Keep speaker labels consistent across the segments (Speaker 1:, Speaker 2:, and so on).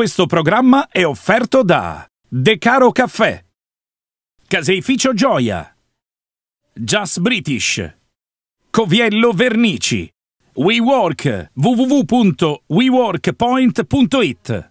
Speaker 1: Questo programma è offerto da De Caro Caffè, Caseificio Gioia, Just British, Coviello Vernici, WeWork, www.weworkpoint.it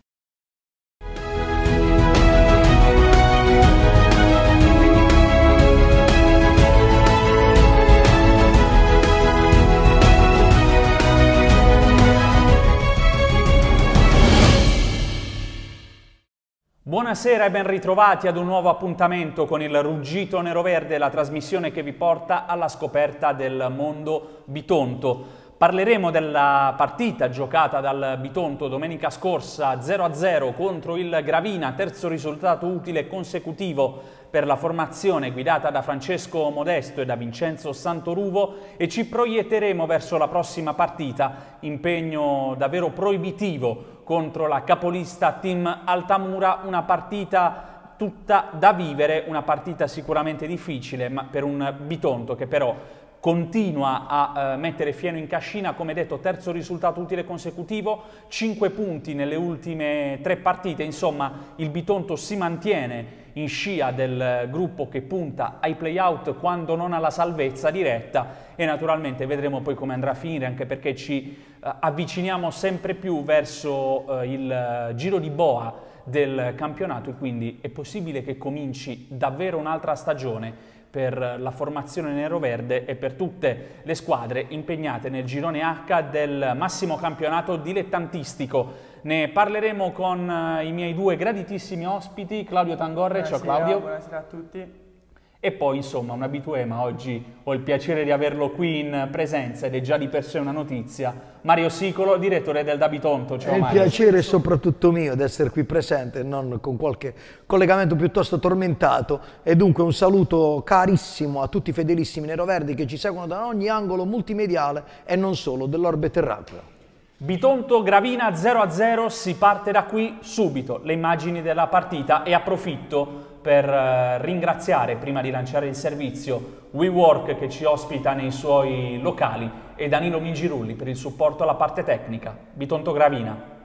Speaker 1: Buonasera e ben ritrovati ad un nuovo appuntamento con il Ruggito Nero Verde, la trasmissione che vi porta alla scoperta del mondo bitonto. Parleremo della partita giocata dal Bitonto domenica scorsa 0-0 contro il Gravina, terzo risultato utile consecutivo per la formazione guidata da Francesco Modesto e da Vincenzo Santoruvo e ci proietteremo verso la prossima partita, impegno davvero proibitivo contro la capolista Team Altamura, una partita tutta da vivere, una partita sicuramente difficile ma per un Bitonto che però continua a eh, mettere fieno in cascina, come detto terzo risultato utile consecutivo, 5 punti nelle ultime tre partite, insomma il Bitonto si mantiene in scia del gruppo che punta ai playout quando non alla salvezza diretta e naturalmente vedremo poi come andrà a finire anche perché ci eh, avviciniamo sempre più verso eh, il giro di boa del campionato e quindi è possibile che cominci davvero un'altra stagione per la formazione nero-verde e per tutte le squadre impegnate nel girone H del massimo campionato dilettantistico. Ne parleremo con eh, i miei due graditissimi ospiti, Claudio Tangorre, buonasera, ciao Claudio.
Speaker 2: Buonasera a tutti.
Speaker 1: E poi, insomma, un abitué, ma oggi ho il piacere di averlo qui in presenza ed è già di per sé una notizia. Mario Sicolo, direttore del Dabitonto. Ciao, è il Mario. piacere
Speaker 3: soprattutto mio di essere qui presente, non con qualche collegamento piuttosto tormentato. E dunque un saluto carissimo a tutti i fedelissimi neroverdi che ci seguono da ogni angolo multimediale e non solo dell'orbe terracquea.
Speaker 1: Bitonto Gravina 0-0, si parte da qui subito. Le immagini della partita e approfitto per eh, ringraziare prima di lanciare il servizio WeWork che ci ospita nei suoi locali e Danilo Mingirulli per il supporto alla parte tecnica. Bitonto Gravina.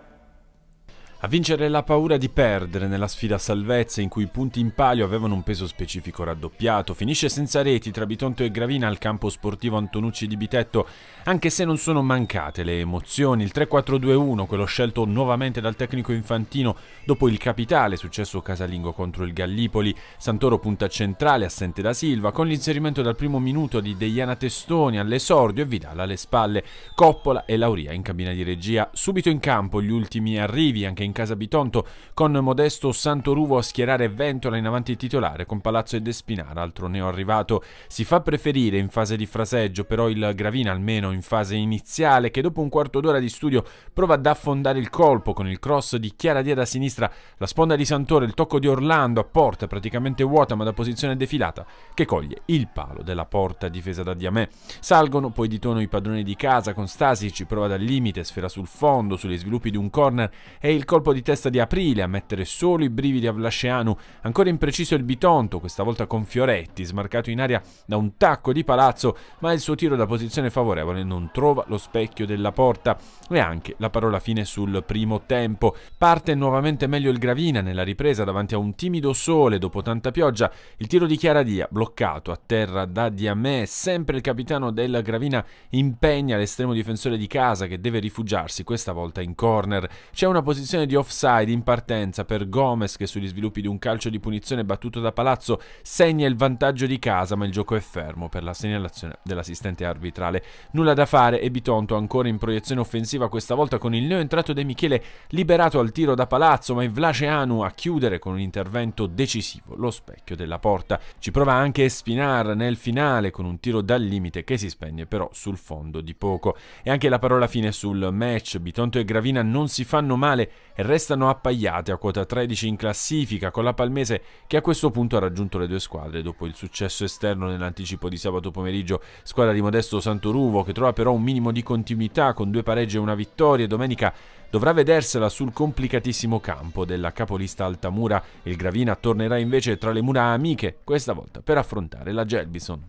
Speaker 4: A vincere la paura di perdere nella sfida salvezza in cui i punti in palio avevano un peso specifico raddoppiato, finisce senza reti tra Bitonto e Gravina al campo sportivo Antonucci di Bitetto, anche se non sono mancate le emozioni. Il 3-4-2-1, quello scelto nuovamente dal tecnico infantino dopo il capitale, successo casalingo contro il Gallipoli, Santoro punta centrale, assente da Silva, con l'inserimento dal primo minuto di Deiana Testoni all'esordio e Vidal alle spalle, Coppola e Lauria in cabina di regia. Subito in campo gli ultimi arrivi, anche in casa Bitonto, con Modesto Santoruvo a schierare Ventola in avanti titolare con Palazzo e Despinara, altro neo arrivato. Si fa preferire in fase di fraseggio però il Gravina, almeno in fase iniziale, che dopo un quarto d'ora di studio prova ad affondare il colpo con il cross di Chiara Dia da sinistra, la sponda di Santore, il tocco di Orlando a porta praticamente vuota ma da posizione defilata, che coglie il palo della porta difesa da Diamè. Salgono poi di tono i padroni di casa con Stasi, ci prova dal limite, sfera sul fondo, sugli sviluppi di un corner e il colpo colpo di testa di aprile a mettere solo i brividi a Vlasceanu, ancora impreciso il Bitonto, questa volta con Fioretti, smarcato in aria da un tacco di palazzo, ma il suo tiro da posizione favorevole non trova lo specchio della porta. E anche la parola fine sul primo tempo. Parte nuovamente meglio il Gravina nella ripresa davanti a un timido sole dopo tanta pioggia, il tiro di Chiaradia bloccato a terra da Diamè, sempre il capitano della Gravina impegna l'estremo difensore di casa che deve rifugiarsi questa volta in corner. C'è una posizione di di offside in partenza per Gomez che sugli sviluppi di un calcio di punizione battuto da Palazzo segna il vantaggio di casa ma il gioco è fermo per la segnalazione dell'assistente arbitrale. Nulla da fare e Bitonto ancora in proiezione offensiva questa volta con il neo entrato De Michele liberato al tiro da Palazzo ma è Vlaceanu a chiudere con un intervento decisivo lo specchio della porta. Ci prova anche Espinar nel finale con un tiro dal limite che si spegne però sul fondo di poco. E anche la parola fine sul match, Bitonto e Gravina non si fanno male e restano appaiate a quota 13 in classifica con la Palmese che a questo punto ha raggiunto le due squadre dopo il successo esterno nell'anticipo di sabato pomeriggio, squadra di Modesto Santoruvo che trova però un minimo di continuità con due pareggi e una vittoria domenica dovrà vedersela sul complicatissimo campo della capolista Altamura. Il Gravina tornerà invece tra le mura amiche, questa volta per affrontare la Gelbison.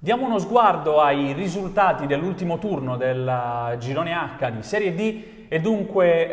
Speaker 1: Diamo uno sguardo ai risultati dell'ultimo turno del girone H di Serie D e dunque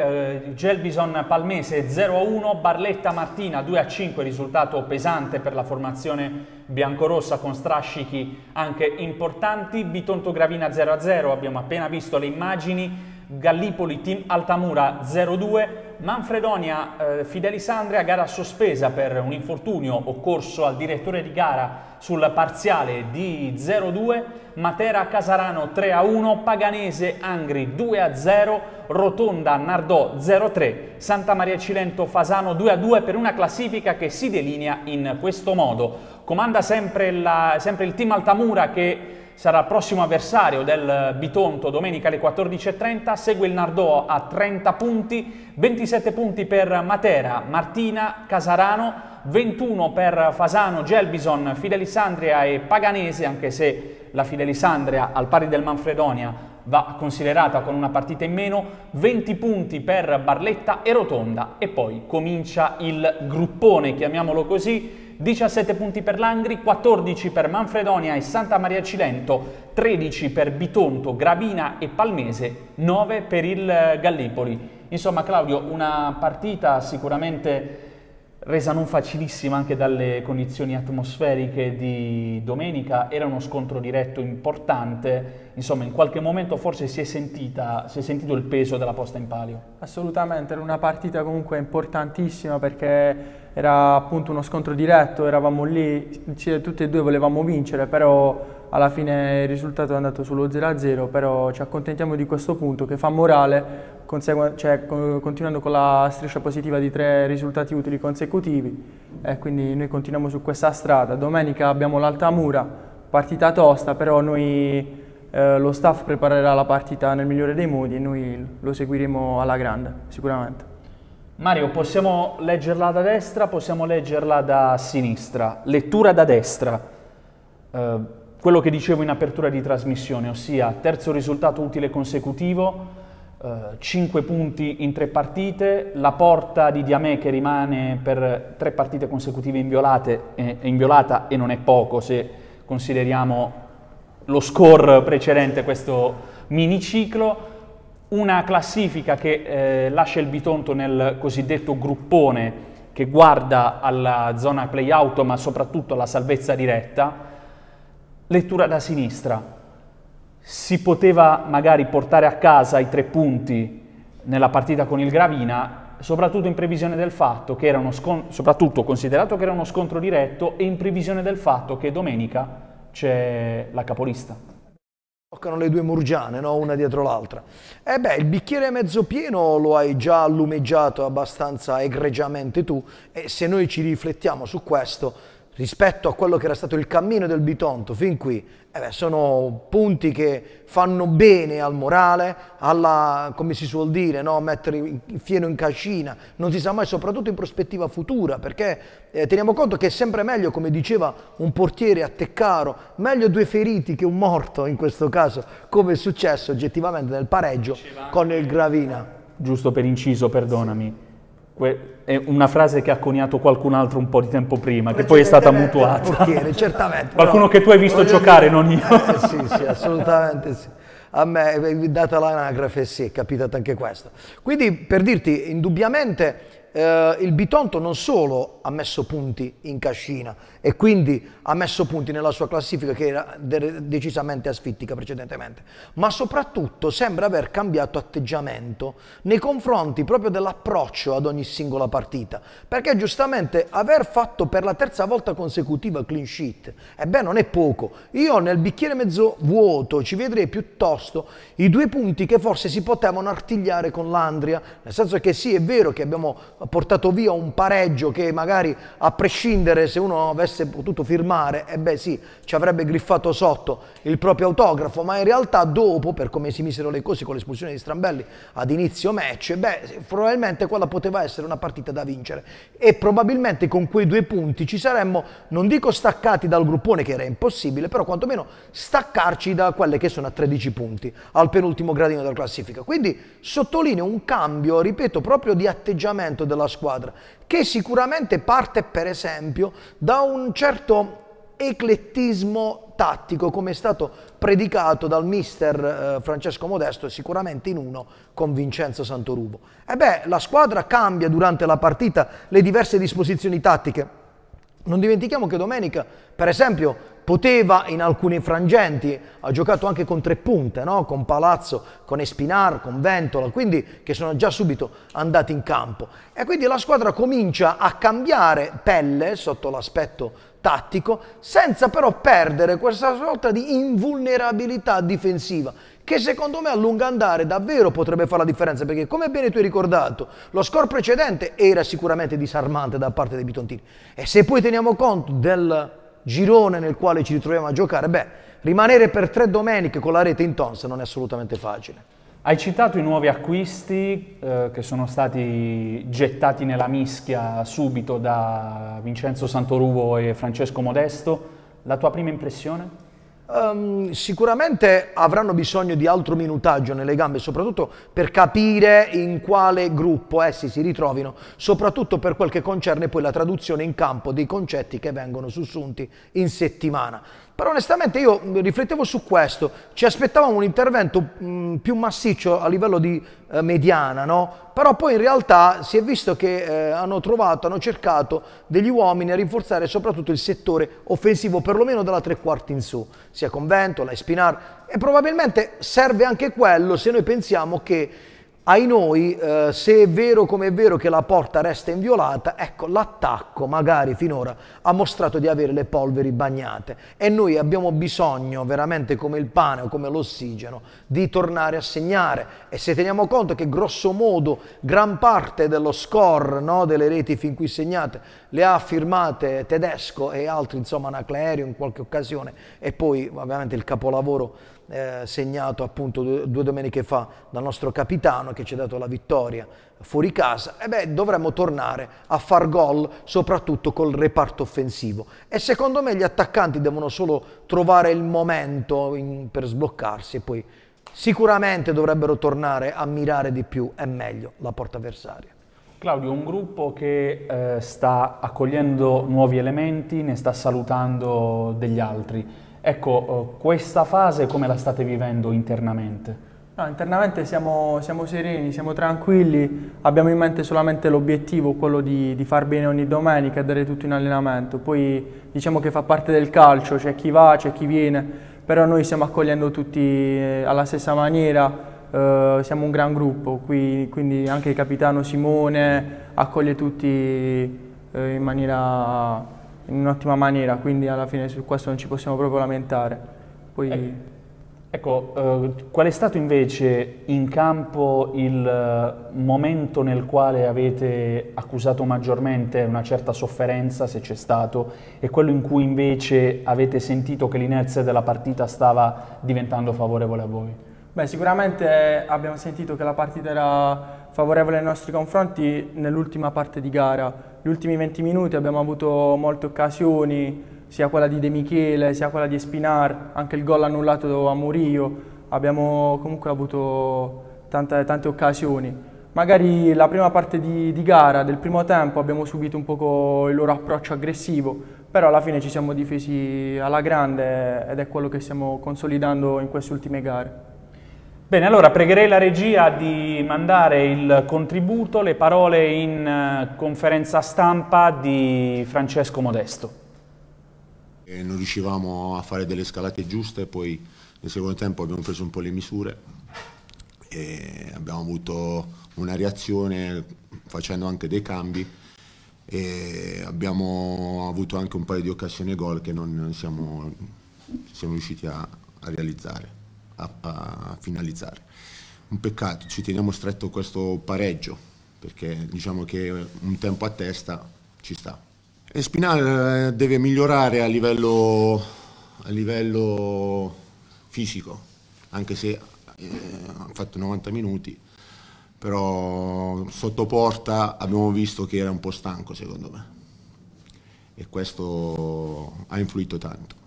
Speaker 1: eh, Gelbison Palmese 0-1, Barletta Martina 2-5, risultato pesante per la formazione biancorossa con strascichi anche importanti, Bitonto Gravina 0-0, abbiamo appena visto le immagini, Gallipoli Team Altamura 0-2, Manfredonia, eh, Fidelisandria, gara sospesa per un infortunio occorso al direttore di gara sul parziale di 0-2, Matera Casarano 3-1, Paganese Angri 2-0, Rotonda Nardò 0-3, Santa Maria Cilento Fasano 2-2 per una classifica che si delinea in questo modo. Comanda sempre, la, sempre il team Altamura che sarà il prossimo avversario del Bitonto domenica alle 14.30, segue il Nardò a 30 punti, 27 punti per Matera, Martina, Casarano, 21 per Fasano, Gelbison, Fidelisandria e Paganese, anche se la Fidelisandria al pari del Manfredonia va considerata con una partita in meno, 20 punti per Barletta e Rotonda e poi comincia il gruppone, chiamiamolo così, 17 punti per Langri, 14 per Manfredonia e Santa Maria Cilento, 13 per Bitonto, Gravina e Palmese, 9 per il eh, Gallipoli. Insomma Claudio, una partita sicuramente resa non facilissima anche dalle condizioni atmosferiche di domenica, era uno scontro diretto importante,
Speaker 2: insomma in qualche momento forse si è, sentita, si è sentito il peso della posta in palio. Assolutamente, era una partita comunque importantissima perché era appunto uno scontro diretto, eravamo lì, tutti e due volevamo vincere, però alla fine il risultato è andato sullo 0-0, però ci accontentiamo di questo punto che fa morale, cioè, continuando con la striscia positiva di tre risultati utili consecutivi e quindi noi continuiamo su questa strada. Domenica abbiamo l'Altamura, partita tosta, però noi, eh, lo staff preparerà la partita nel migliore dei modi e noi lo seguiremo alla grande, sicuramente.
Speaker 1: Mario, possiamo leggerla da destra, possiamo leggerla da sinistra. Lettura da destra. Uh, quello che dicevo in apertura di trasmissione, ossia terzo risultato utile consecutivo, eh, 5 punti in 3 partite, la porta di Diamè che rimane per 3 partite consecutive inviolate, eh, inviolata e non è poco se consideriamo lo score precedente questo miniciclo, una classifica che eh, lascia il Bitonto nel cosiddetto gruppone che guarda alla zona play-out ma soprattutto alla salvezza diretta, lettura da sinistra. Si poteva magari portare a casa i tre punti nella partita con il Gravina, soprattutto in previsione del fatto che era uno scontro, soprattutto considerato che era uno scontro diretto e in previsione del fatto che domenica c'è la capolista.
Speaker 3: Toccano le due murgiane, no? una dietro l'altra. E eh beh, il bicchiere mezzo pieno lo hai già allumeggiato abbastanza egregiamente tu e se noi ci riflettiamo su questo, rispetto a quello che era stato il cammino del Bitonto fin qui, eh beh, sono punti che fanno bene al morale, alla, come si suol dire, no? mettere il fieno in cascina, non si sa mai, soprattutto in prospettiva futura, perché eh, teniamo conto che è sempre meglio, come diceva un portiere a Teccaro, meglio due feriti che un morto in questo caso, come è successo oggettivamente nel pareggio con il Gravina.
Speaker 1: Giusto per inciso, perdonami. Sì è una frase che ha coniato qualcun altro un po' di tempo prima, che poi è stata mutuata. Portiere, certamente. Qualcuno che tu hai visto giocare, dire, non io. Eh, sì, sì, assolutamente
Speaker 3: sì. A me, data l'anagrafe, sì, è capitato anche questo. Quindi, per dirti, indubbiamente eh, il Bitonto non solo ha messo punti in cascina e quindi ha messo punti nella sua classifica che era de- decisamente asfittica precedentemente, ma soprattutto sembra aver cambiato atteggiamento nei confronti proprio dell'approccio ad ogni singola partita, perché giustamente aver fatto per la terza volta consecutiva clean sheet, ebbene non è poco, io nel bicchiere mezzo vuoto ci vedrei piuttosto i due punti che forse si potevano artigliare con l'Andria, nel senso che sì è vero che abbiamo eh, portato via un pareggio che magari a prescindere se uno avesse potuto firmare, e eh beh sì, ci avrebbe griffato sotto il proprio autografo, ma in realtà dopo, per come si misero le cose con l'espulsione di Strambelli ad inizio match, beh probabilmente quella poteva essere una partita da vincere e probabilmente con quei due punti ci saremmo, non dico staccati dal gruppone che era impossibile, però quantomeno staccarci da quelle che sono a 13 punti al penultimo gradino della classifica. Quindi sottolineo un cambio, ripeto, proprio di atteggiamento del della squadra, che sicuramente parte per esempio da un certo eclettismo tattico come è stato predicato dal mister eh, Francesco Modesto sicuramente in uno con Vincenzo Santorubo. E beh, la squadra cambia durante la partita le diverse disposizioni tattiche. Non dimentichiamo che domenica, per esempio, poteva in alcuni frangenti, ha giocato anche con tre punte, no? con Palazzo, con Espinar, con Ventola, quindi che sono già subito andati in campo. E quindi la squadra comincia a cambiare pelle sotto l'aspetto tattico, senza però perdere questa sorta di invulnerabilità difensiva che secondo me a lungo andare davvero potrebbe fare la differenza, perché come bene tu hai ricordato, lo score precedente era sicuramente disarmante da parte dei bitontini. E se poi teniamo conto del girone nel quale ci ritroviamo a giocare, beh, rimanere per tre domeniche con la rete in tonsa non è assolutamente facile.
Speaker 1: Hai citato i nuovi acquisti eh, che sono stati gettati nella mischia subito da Vincenzo Santoruvo
Speaker 3: e Francesco Modesto. La tua prima impressione? Um, sicuramente avranno bisogno di altro minutaggio nelle gambe, soprattutto per capire in quale gruppo essi si ritrovino, soprattutto per quel che concerne poi la traduzione in campo dei concetti che vengono sussunti in settimana. Però onestamente io riflettevo su questo, ci aspettavamo un intervento mh, più massiccio a livello di eh, mediana, no? però poi in realtà si è visto che eh, hanno trovato, hanno cercato degli uomini a rinforzare soprattutto il settore offensivo, perlomeno dalla tre quarti in su, sia con Vento, la Spinar, e probabilmente serve anche quello se noi pensiamo che ai noi, eh, se è vero come è vero che la porta resta inviolata, ecco l'attacco magari finora ha mostrato di avere le polveri bagnate e noi abbiamo bisogno veramente come il pane o come l'ossigeno di tornare a segnare e se teniamo conto che grosso modo gran parte dello score no, delle reti fin qui segnate le ha firmate Tedesco e altri insomma Anaclerio in qualche occasione e poi ovviamente il capolavoro eh, segnato appunto due, due, domeniche fa dal nostro capitano che ci ha dato la vittoria fuori casa, e beh, dovremmo tornare a far gol soprattutto col reparto offensivo. E secondo me gli attaccanti devono solo trovare il momento in, per sbloccarsi e poi sicuramente dovrebbero tornare a mirare di più e meglio la porta avversaria.
Speaker 1: Claudio, un gruppo che eh, sta accogliendo nuovi elementi, ne sta salutando degli altri. Ecco, eh, questa fase come la state vivendo internamente?
Speaker 2: No, internamente siamo, siamo, sereni, siamo tranquilli, abbiamo in mente solamente l'obiettivo, quello di, di, far bene ogni domenica e dare tutto in allenamento. Poi diciamo che fa parte del calcio, c'è chi va, c'è chi viene, però noi stiamo accogliendo tutti eh, alla stessa maniera, eh, siamo un gran gruppo, qui, quindi anche il capitano Simone accoglie tutti eh, in maniera in un'ottima maniera, quindi alla fine su questo non ci possiamo proprio lamentare. Poi... Ecco,
Speaker 1: ecco eh, qual è stato invece in campo il eh, momento nel quale avete accusato maggiormente una certa sofferenza, se c'è stato, e quello in cui invece avete sentito che l'inerzia della partita stava diventando favorevole a voi?
Speaker 2: Beh, sicuramente abbiamo sentito che la partita era favorevole ai nostri confronti nell'ultima parte di gara, gli ultimi 20 minuti abbiamo avuto molte occasioni, sia quella di De Michele, sia quella di Espinar, anche il gol annullato a Murillo. Abbiamo comunque avuto tante, tante occasioni. Magari la prima parte di, di, gara, del primo tempo, abbiamo subito un poco il loro approccio aggressivo, però alla fine ci siamo difesi alla grande ed è quello che stiamo consolidando in queste ultime gare.
Speaker 1: Bene, allora pregherei
Speaker 2: la regia di mandare il contributo,
Speaker 1: le parole in eh, conferenza stampa di Francesco Modesto.
Speaker 5: E eh, non riuscivamo a fare delle scalate giuste, poi nel secondo tempo abbiamo preso un po' le misure e abbiamo avuto una reazione facendo anche dei cambi e abbiamo avuto anche un paio di occasioni gol che non siamo, siamo riusciti a, a realizzare a, a finalizzare. Un peccato, ci teniamo stretto questo pareggio, perché diciamo che un tempo a testa ci sta. E Spinal eh, deve migliorare a livello, a livello fisico, anche se eh, ha fatto 90 minuti, però sotto porta abbiamo visto che era un po' stanco secondo me e questo ha influito tanto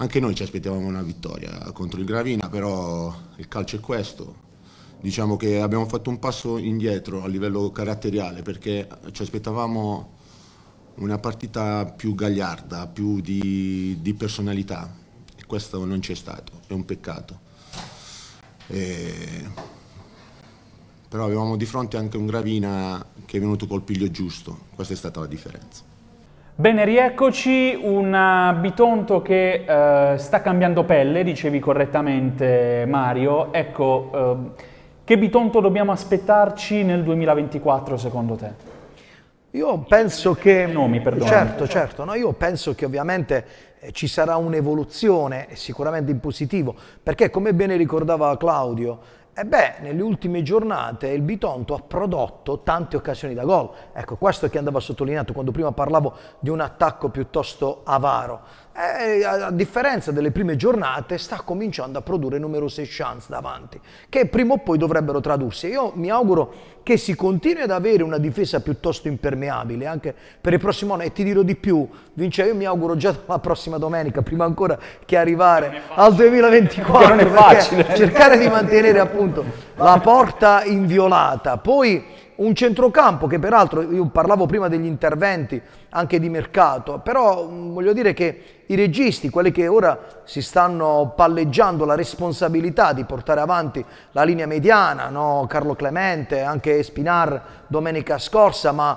Speaker 5: anche noi ci aspettavamo una vittoria contro il Gravina, però il calcio è questo. Diciamo che abbiamo fatto un passo indietro a livello caratteriale perché ci aspettavamo una partita più gagliarda, più di, di personalità. E questo non c'è stato, è un peccato. E... Però avevamo di fronte anche un Gravina che è venuto col piglio giusto, questa è stata la differenza.
Speaker 1: Bene, rieccoci, un bitonto che eh, sta cambiando pelle, dicevi correttamente Mario. Ecco, eh, che bitonto dobbiamo aspettarci nel
Speaker 3: 2024 secondo te? Io penso che... Nomi, perdonami. certo, certo, no? io penso che ovviamente eh, ci sarà un'evoluzione sicuramente in positivo, perché come bene ricordava Claudio, e beh, nelle ultime giornate il Bitonto ha prodotto tante occasioni da gol. Ecco, questo è che andava sottolineato quando prima parlavo di un attacco piuttosto avaro. Eh, eh, a differenza delle prime giornate, sta cominciando a produrre numerose chance davanti, che prima o poi dovrebbero tradursi. Io mi auguro che si continui ad avere una difesa piuttosto impermeabile anche per il prossimo anno e ti dirò di più, Vince, io mi auguro già la prossima domenica, prima ancora che arrivare al 2024, non è facile. cercare di mantenere appunto la porta inviolata. Poi un centrocampo che peraltro io parlavo prima degli interventi anche di mercato, però mm, voglio dire che i registi, quelli che ora si stanno palleggiando la responsabilità di portare avanti la linea mediana, no? Carlo Clemente, anche Spinar domenica scorsa, ma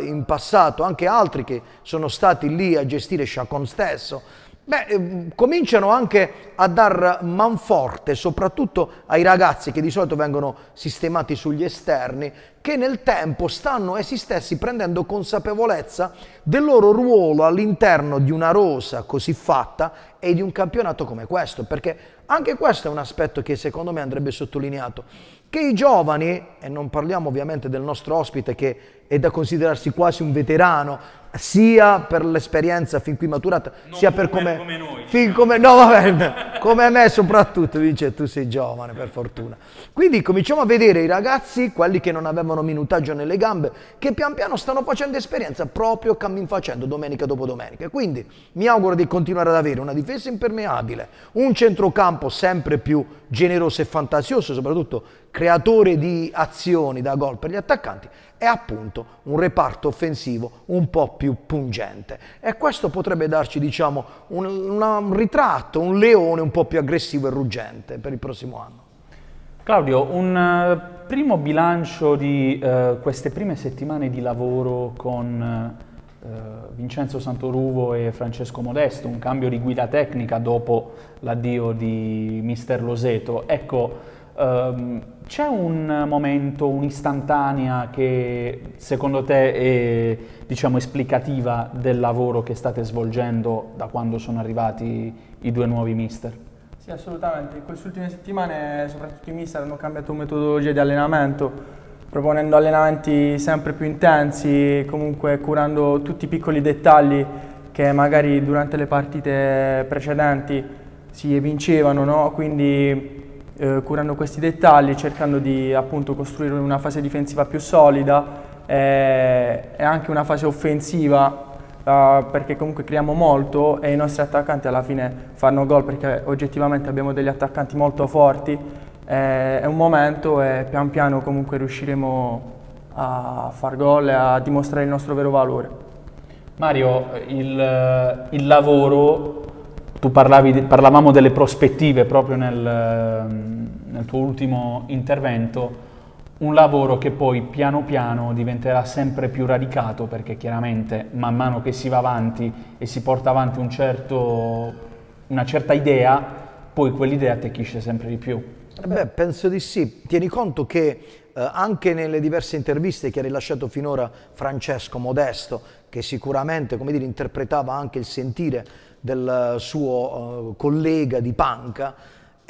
Speaker 3: eh, in passato anche altri che sono stati lì a gestire Chacon stesso, Beh, ehm, cominciano anche a dar manforte, soprattutto ai ragazzi che di solito vengono sistemati sugli esterni, che nel tempo stanno essi stessi prendendo consapevolezza del loro ruolo all'interno di una rosa così fatta e di un campionato come questo, perché anche questo è un aspetto che secondo me andrebbe sottolineato, che i giovani, e non parliamo ovviamente del nostro ospite che è da considerarsi quasi un veterano, sia per l'esperienza fin qui maturata, non sia per come, come noi. Fin come, no, vabbè, come me soprattutto, dice tu sei giovane per fortuna. Quindi cominciamo a vedere i ragazzi, quelli che non avevano avevano minutaggio nelle gambe, che pian piano stanno facendo esperienza proprio cammin facendo domenica dopo domenica. Quindi mi auguro di continuare ad avere una difesa impermeabile, un centrocampo sempre più generoso e fantasioso, soprattutto creatore di azioni da gol per gli attaccanti e appunto un reparto offensivo un po' più pungente. E questo potrebbe darci, diciamo, un, un ritratto, un leone un po' più aggressivo e ruggente per il prossimo anno.
Speaker 1: Claudio, un eh, primo bilancio di eh, queste prime settimane di lavoro con eh, Vincenzo Santoruvo e Francesco Modesto, un cambio di guida tecnica dopo l'addio di Mister Loseto. Ecco, ehm, c'è un momento, un'istantanea che secondo te è diciamo, esplicativa del lavoro che state svolgendo da quando sono arrivati i due nuovi mister?
Speaker 2: assolutamente. In queste ultime settimane, soprattutto i mister, hanno cambiato metodologia di allenamento, proponendo allenamenti sempre più intensi, comunque curando tutti i piccoli dettagli che magari durante le partite precedenti si vincevano, no? quindi eh, curando questi dettagli, cercando di appunto, costruire una fase difensiva più solida e, eh, e anche una fase offensiva Uh, perché comunque creiamo molto e i nostri attaccanti alla fine fanno gol perché oggettivamente abbiamo degli attaccanti molto forti. Eh, è un momento e pian piano comunque riusciremo a far gol e a dimostrare il nostro vero valore. Mario, il, il lavoro,
Speaker 1: tu parlavi, parlavamo delle prospettive proprio nel, nel tuo ultimo intervento un lavoro che poi piano piano diventerà sempre più radicato perché chiaramente man mano che si va avanti e si porta avanti un certo, una certa idea, poi quell'idea
Speaker 3: attecchisce sempre di più. Eh beh, penso di sì. Tieni conto che eh, anche nelle diverse interviste che ha rilasciato finora Francesco Modesto, che sicuramente dire, interpretava anche il sentire del eh, suo eh, collega di panca,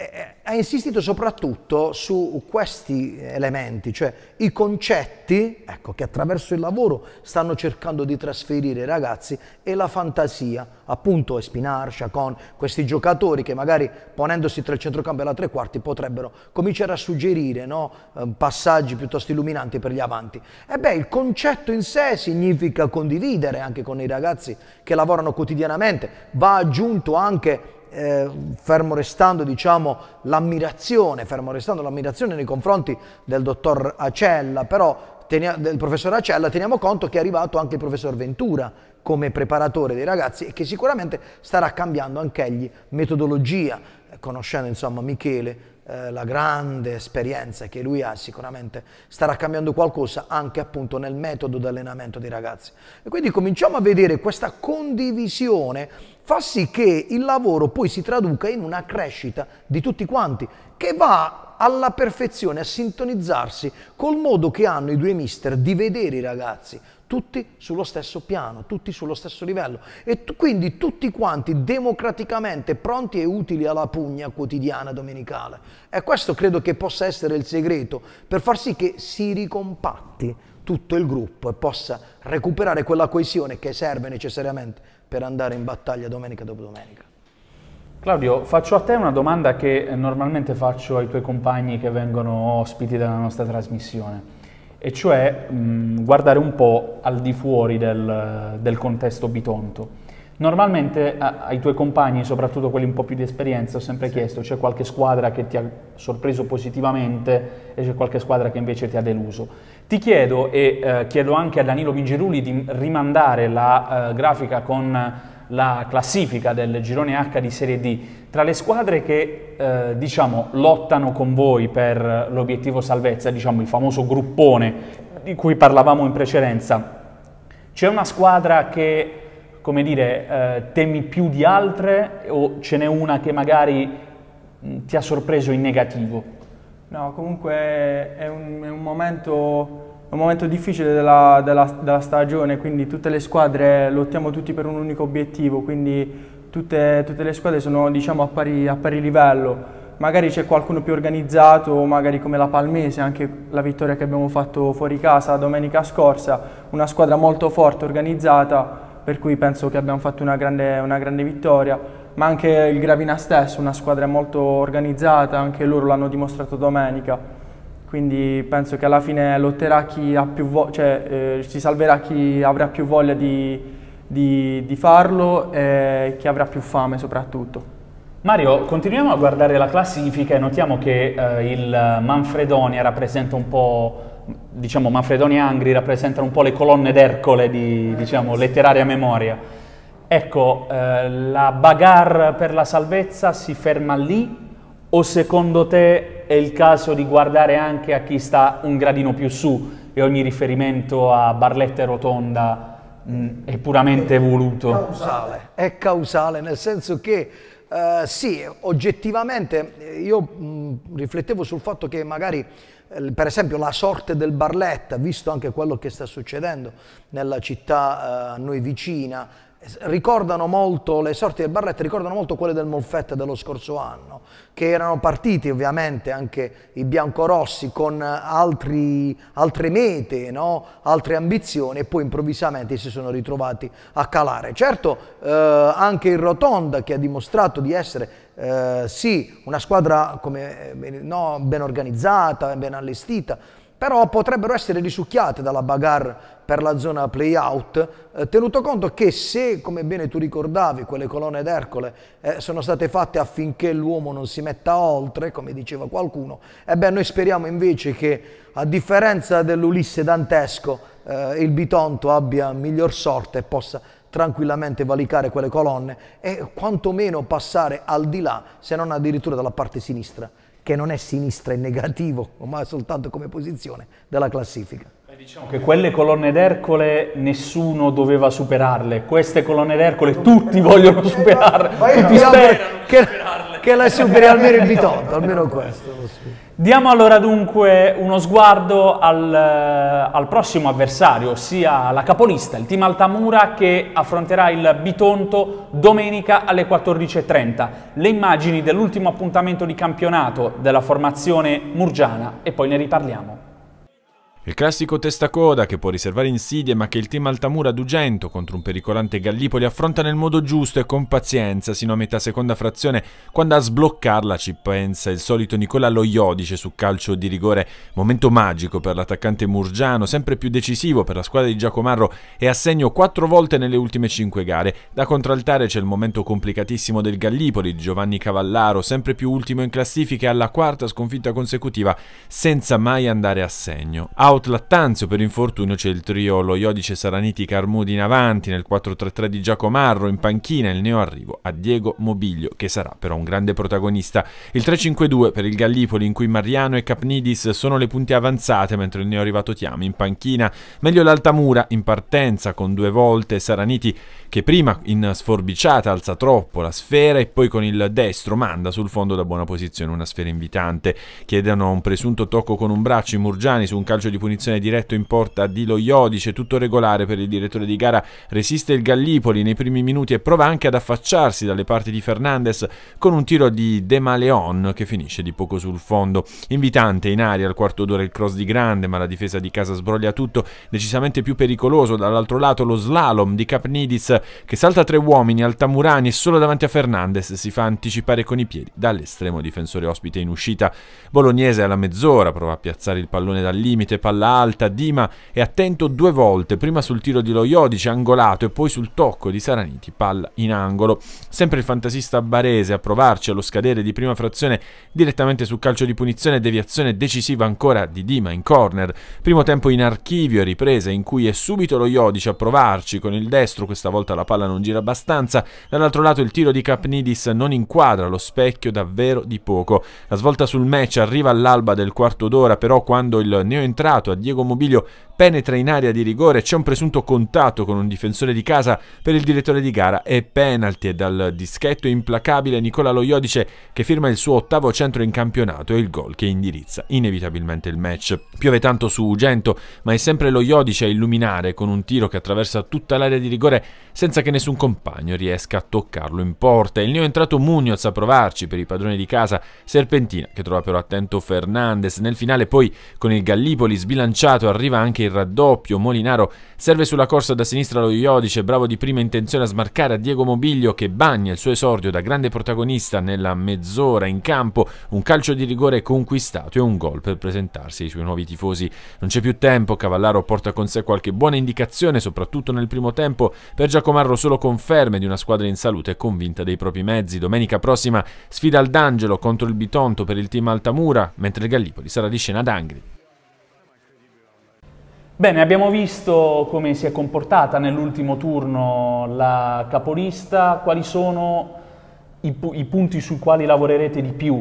Speaker 3: eh, eh, ha insistito soprattutto su questi elementi, cioè i concetti ecco, che attraverso il lavoro stanno cercando di trasferire i ragazzi e la fantasia, appunto Espinarcia con questi giocatori che magari ponendosi tra il centrocampo e la tre quarti potrebbero cominciare a suggerire no, eh, passaggi piuttosto illuminanti per gli avanti. E beh, il concetto in sé significa condividere anche con i ragazzi che lavorano quotidianamente, va aggiunto anche eh, fermo restando diciamo, l'ammirazione, fermo restando l'ammirazione nei confronti del dottor Acella, però del professor Acella, teniamo conto che è arrivato anche il professor Ventura come preparatore dei ragazzi e che sicuramente starà cambiando anche egli metodologia, eh, conoscendo insomma Michele eh, la grande esperienza che lui ha sicuramente starà cambiando qualcosa anche appunto nel metodo di allenamento dei ragazzi. E quindi cominciamo a vedere questa condivisione fa sì che il lavoro poi si traduca in una crescita di tutti quanti che va alla perfezione a sintonizzarsi col modo che hanno i due mister di vedere i ragazzi, tutti sullo stesso piano, tutti sullo stesso livello e tu, quindi tutti quanti democraticamente pronti e utili alla pugna quotidiana domenicale. E questo credo che possa essere il segreto per far sì che si ricompatti tutto il gruppo e possa recuperare quella coesione che serve necessariamente per andare in battaglia domenica dopo domenica.
Speaker 1: Claudio, faccio a te una domanda che normalmente faccio ai tuoi compagni che vengono ospiti della nostra trasmissione e cioè mh, mm, guardare un po' al di fuori del, del contesto bitonto. Normalmente a, ai tuoi compagni, soprattutto quelli un po' più di esperienza, ho sempre sì. chiesto c'è qualche squadra che ti ha sorpreso positivamente e c'è qualche squadra che invece ti ha deluso. Ti chiedo e eh, chiedo anche a Danilo Mingiruli di rimandare la eh, grafica con la classifica del girone H di Serie D. Tra le squadre che eh, diciamo, lottano con voi per l'obiettivo salvezza, diciamo, il famoso gruppone di cui parlavamo in precedenza, c'è una squadra che come dire, eh, temi più di altre o ce n'è una che magari mm, ti ha sorpreso in negativo?
Speaker 2: No, comunque è un, è un momento è un momento difficile della, della, della, stagione, quindi tutte le squadre lottiamo tutti per un unico obiettivo, quindi tutte, tutte le squadre sono diciamo, a, pari, a pari livello. Magari c'è qualcuno più organizzato, magari come la Palmese, anche la vittoria che abbiamo fatto fuori casa domenica scorsa, una squadra molto forte, organizzata, per cui penso che abbiamo fatto una grande, una grande vittoria ma anche il Gravina stesso, una squadra molto organizzata, anche loro l'hanno dimostrato domenica quindi penso che alla fine lotterà chi ha più voglia, cioè, eh, si salverà chi avrà più voglia di, di, di farlo e chi avrà più fame soprattutto.
Speaker 1: Mario, continuiamo a guardare la classifica e notiamo che eh, il Manfredonia rappresenta un po', diciamo Manfredonia Angri rappresentano un po' le colonne d'Ercole di diciamo, letteraria memoria. Ecco, eh, la bagarre per la salvezza si ferma lì o secondo te è il caso di guardare anche a chi sta un gradino più su e ogni riferimento a barletta e rotonda mh, mm, è puramente è voluto? Causale.
Speaker 3: È causale, nel senso che eh, sì, oggettivamente eh, io mh, mm, riflettevo sul fatto che magari eh, per esempio la sorte del Barletta, visto anche quello che sta succedendo nella città eh, a noi vicina, ricordano molto, le sorti del Barretta ricordano molto quelle del Molfetta dello scorso anno, che erano partiti ovviamente anche i biancorossi con altri, altre mete, no? altre ambizioni e poi improvvisamente si sono ritrovati a calare. Certo eh, anche il Rotonda che ha dimostrato di essere eh, sì una squadra come, eh, no, ben organizzata, ben allestita, però potrebbero essere risucchiate dalla bagarre per la zona playout, eh, tenuto conto che se, come bene tu ricordavi, quelle colonne d'Ercole eh, sono state fatte affinché l'uomo non si metta oltre, come diceva qualcuno, e eh beh, noi speriamo invece che, a differenza dell'Ulisse dantesco, eh, il Bitonto abbia miglior sorte e possa tranquillamente valicare quelle colonne e quantomeno passare al di là, se non addirittura dalla parte sinistra, che non è sinistra in negativo, ma soltanto come posizione della classifica diciamo che quelle
Speaker 1: colonne d'Ercole nessuno doveva superarle, queste colonne d'Ercole tutti vogliono superarle, ma tutti sperano che, che la superi almeno il Vitotto,
Speaker 3: almeno questo.
Speaker 1: Diamo allora dunque uno sguardo al, eh, al prossimo avversario, ossia la capolista, il team Altamura che affronterà il Bitonto domenica alle 14.30. Le immagini dell'ultimo appuntamento di campionato della formazione murgiana e poi ne riparliamo.
Speaker 4: Il classico testacoda che può riservare insidie ma che il team Altamura d'Ugento contro un pericolante Gallipoli affronta nel modo giusto e con pazienza sino a metà seconda frazione quando a sbloccarla ci pensa il solito Nicola Loiodice su calcio di rigore, momento magico per l'attaccante Murgiano, sempre più decisivo per la squadra di Giacomarro e a segno quattro volte nelle ultime cinque gare. Da contraltare c'è il momento complicatissimo del Gallipoli di Giovanni Cavallaro, sempre più ultimo in classifica alla quarta sconfitta consecutiva senza mai andare a segno. A Out Lattanzio per infortunio c'è il trio Lo Iodice Saraniti Carmudi in avanti nel 4-3-3 di Giacomarro in panchina il neo arrivo a Diego Mobiglio che sarà però un grande protagonista. Il 3-5-2 per il Gallipoli in cui Mariano e Capnidis sono le punte avanzate mentre il neo arrivato Tiami in panchina, meglio l'Altamura in partenza con due volte Saraniti che prima in sforbiciata alza troppo la sfera e poi con il destro manda sul fondo da buona posizione una sfera invitante. Chiedono un presunto tocco con un braccio i Murgiani su un calcio di punizione diretto in porta di Lo tutto regolare per il direttore di gara, resiste il Gallipoli nei primi minuti e prova anche ad affacciarsi dalle parti di Fernandez con un tiro di De Maleon che finisce di poco sul fondo. Invitante in aria al quarto d'ora il cross di Grande, ma la difesa di casa sbroglia tutto, decisamente più pericoloso dall'altro lato lo slalom di Capnidis che salta tre uomini, al Tamurani e solo davanti a Fernandez si fa anticipare con i piedi dall'estremo difensore ospite in uscita. Bolognese alla mezz'ora prova a piazzare il pallone dal limite, palla alta, Dima è attento due volte, prima sul tiro di Loiodice angolato e poi sul tocco di Saraniti, palla in angolo. Sempre il fantasista barese a provarci allo scadere di prima frazione direttamente sul calcio di punizione, deviazione decisiva ancora di Dima in corner. Primo tempo in archivio, e riprese in cui è subito Loiodice a provarci con il destro, questa volta la palla non gira abbastanza, dall'altro lato il tiro di Capnidis non inquadra lo specchio davvero di poco. La svolta sul match arriva all'alba del quarto d'ora, però quando il neoentrato dato a Diego Mobilio penetra in area di rigore, c'è un presunto contatto con un difensore di casa per il direttore di gara e penalty e dal dischetto implacabile Nicola Loiodice che firma il suo ottavo centro in campionato e il gol che indirizza inevitabilmente il match. Piove tanto su Ugento, ma è sempre Loiodice a illuminare con un tiro che attraversa tutta l'area di rigore senza che nessun compagno riesca a toccarlo in porta. Il neoentrato Munoz a provarci per i padroni di casa, Serpentina che trova però attento Fernandez. Nel finale poi con il Gallipoli sbilanciato arriva anche il il raddoppio, Molinaro serve sulla corsa da sinistra lo Iodice, bravo di prima intenzione a smarcare a Diego Mobiglio che bagna il suo esordio da grande protagonista nella mezz'ora in campo, un calcio di rigore conquistato e un gol per presentarsi ai suoi nuovi tifosi. Non c'è più tempo, Cavallaro porta con sé qualche buona indicazione, soprattutto nel primo tempo, per Giacomarro solo conferme di una squadra in salute e convinta dei propri mezzi. Domenica prossima sfida al D'Angelo contro il Bitonto per il team Altamura, mentre il Gallipoli sarà di scena ad Angri.
Speaker 1: Bene, abbiamo visto come si è comportata nell'ultimo turno la capolista, quali sono i, pu i punti sui quali lavorerete di più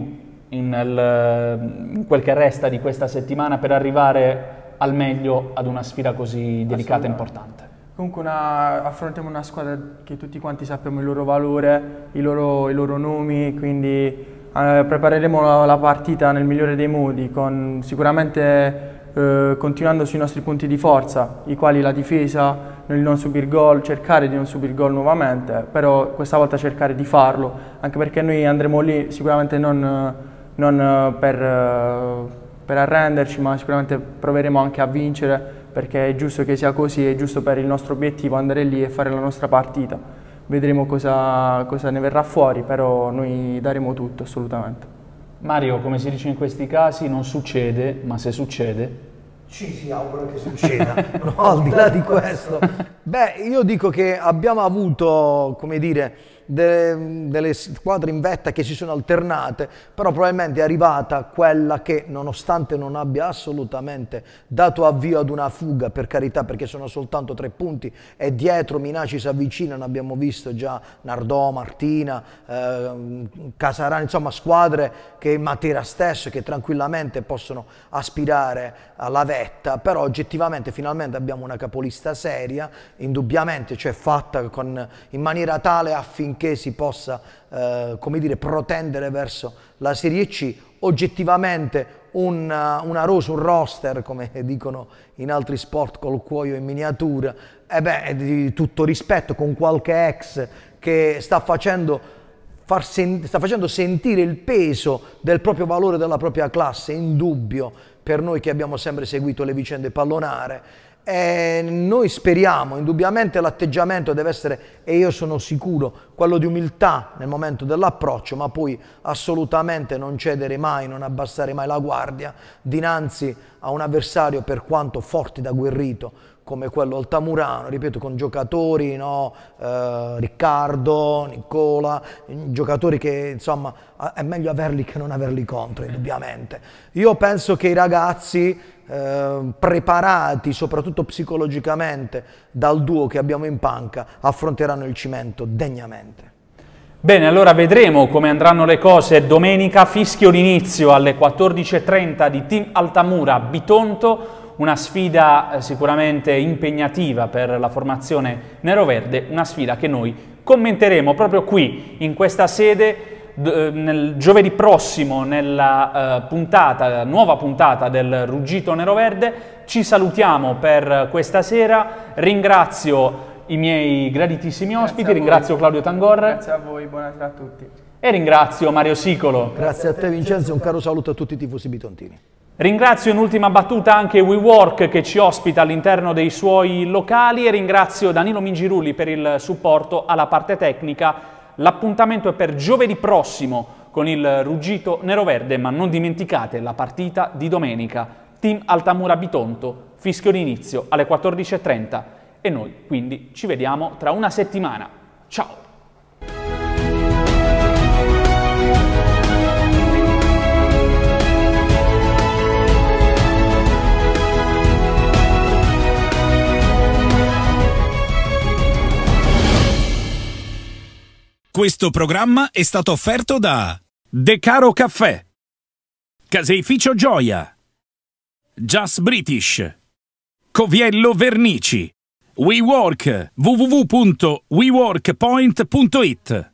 Speaker 1: in, el, in, quel che resta di questa settimana per arrivare al meglio ad una sfida così delicata e importante?
Speaker 2: Comunque una, affrontiamo una squadra che tutti quanti sappiamo il loro valore, i loro, i loro nomi, quindi eh, prepareremo la, la partita nel migliore dei modi con sicuramente eh, continuando sui nostri punti di forza, i quali la difesa, il non subir gol, cercare di non subir gol nuovamente, però questa volta cercare di farlo, anche perché noi andremo lì sicuramente non, non per, per arrenderci, ma sicuramente proveremo anche a vincere, perché è giusto che sia così, è giusto per il nostro obiettivo andare lì e fare la nostra partita vedremo cosa, cosa, ne verrà fuori, però noi daremo tutto assolutamente. Mario, come si dice in questi casi, non succede, ma se succede
Speaker 3: ci si augura che succeda, no, al di là di questo. Beh, io dico che abbiamo avuto, come dire, de, delle squadre in vetta che si sono alternate, però probabilmente è arrivata quella che nonostante non abbia assolutamente dato avvio ad una fuga, per carità, perché sono soltanto tre punti e dietro Minaci si avvicinano, abbiamo visto già Nardò, Martina, eh, Casarani, insomma squadre che Matera stesso che tranquillamente possono aspirare alla vetta, però oggettivamente finalmente abbiamo una capolista seria, indubbiamente cioè fatta con, in maniera tale affinché affinché si possa eh, come dire, protendere verso la Serie C. Oggettivamente un, eh, una rosa, un roster, come dicono in altri sport col cuoio in miniatura, e eh beh, di tutto rispetto con qualche ex che sta facendo Sen sta facendo sentire il peso del proprio valore della propria classe, indubbio per noi che abbiamo sempre seguito le vicende pallonare. Eh, noi speriamo, indubbiamente l'atteggiamento deve essere, e io sono sicuro, quello di umiltà nel momento dell'approccio, ma poi assolutamente non cedere mai, non abbassare mai la guardia dinanzi a un avversario per quanto forte da guerrito, come quello altamurano, ripeto, con giocatori, no? eh, Riccardo, Nicola, giocatori che insomma è meglio averli che non averli contro, indubbiamente. Io penso che i ragazzi eh, preparati, soprattutto psicologicamente, dal duo che abbiamo in panca, affronteranno il cimento degnamente.
Speaker 1: Bene, allora vedremo come andranno le cose. Domenica fischio l'inizio alle 14.30 di Team Altamura, Bitonto, una sfida eh, sicuramente impegnativa per la formazione nero-verde, una sfida che noi commenteremo proprio qui, in questa sede, eh, nel giovedì prossimo nella uh, puntata, nuova puntata del Ruggito Nero Verde. Ci salutiamo per questa sera. Ringrazio i miei graditissimi Grazie ospiti, ringrazio Claudio Tangor. Grazie
Speaker 3: a voi, buonasera a tutti.
Speaker 1: E ringrazio Mario Sicolo.
Speaker 3: Grazie a te Vincenzo, un caro saluto a tutti i tifosi bitontini.
Speaker 1: Ringrazio in ultima battuta anche WeWork che ci ospita all'interno dei suoi locali e ringrazio Danilo Mingirulli per il supporto alla parte tecnica. L'appuntamento è per giovedì prossimo con il Ruggito nero-verde, ma non dimenticate la partita di domenica. Team Altamura Bitonto, fischio d'inizio alle 14.30 e noi quindi ci vediamo tra una settimana. Ciao! Questo programma è stato offerto da De Caro Caffè, Caseificio Gioia, Just British,
Speaker 4: Coviello Vernici, WeWork, www.weworkpoint.it